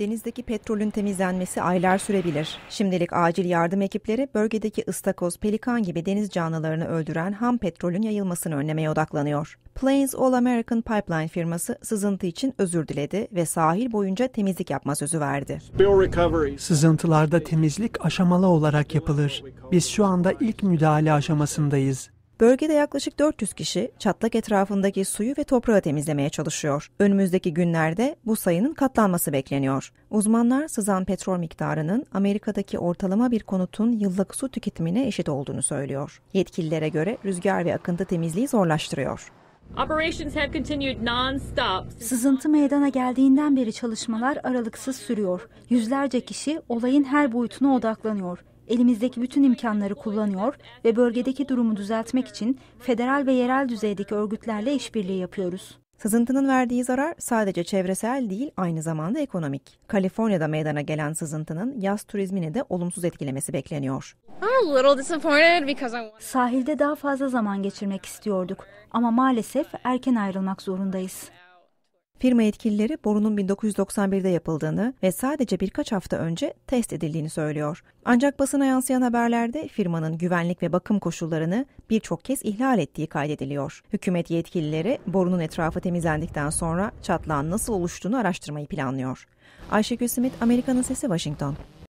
Denizdeki petrolün temizlenmesi aylar sürebilir. Şimdilik acil yardım ekipleri bölgedeki ıstakoz, pelikan gibi deniz canlılarını öldüren ham petrolün yayılmasını önlemeye odaklanıyor. Plains All American Pipeline firması sızıntı için özür diledi ve sahil boyunca temizlik yapma sözü verdi. Sızıntılarda temizlik aşamalı olarak yapılır. Biz şu anda ilk müdahale aşamasındayız. Bölgede yaklaşık 400 kişi çatlak etrafındaki suyu ve toprağı temizlemeye çalışıyor. Önümüzdeki günlerde bu sayının katlanması bekleniyor. Uzmanlar sızan petrol miktarının Amerika'daki ortalama bir konutun yıllık su tüketimine eşit olduğunu söylüyor. Yetkililere göre rüzgar ve akıntı temizliği zorlaştırıyor. Sızıntı meydana geldiğinden beri çalışmalar aralıksız sürüyor. Yüzlerce kişi olayın her boyutuna odaklanıyor elimizdeki bütün imkanları kullanıyor ve bölgedeki durumu düzeltmek için federal ve yerel düzeydeki örgütlerle işbirliği yapıyoruz. Sızıntının verdiği zarar sadece çevresel değil aynı zamanda ekonomik. Kaliforniya'da meydana gelen sızıntının yaz turizmine de olumsuz etkilemesi bekleniyor. Sahilde daha fazla zaman geçirmek istiyorduk ama maalesef erken ayrılmak zorundayız. Firma yetkilileri borunun 1991'de yapıldığını ve sadece birkaç hafta önce test edildiğini söylüyor. Ancak basına yansıyan haberlerde firmanın güvenlik ve bakım koşullarını birçok kez ihlal ettiği kaydediliyor. Hükümet yetkilileri borunun etrafı temizlendikten sonra çatlağın nasıl oluştuğunu araştırmayı planlıyor. Ayşegül Simit, Amerika'nın Sesi, Washington.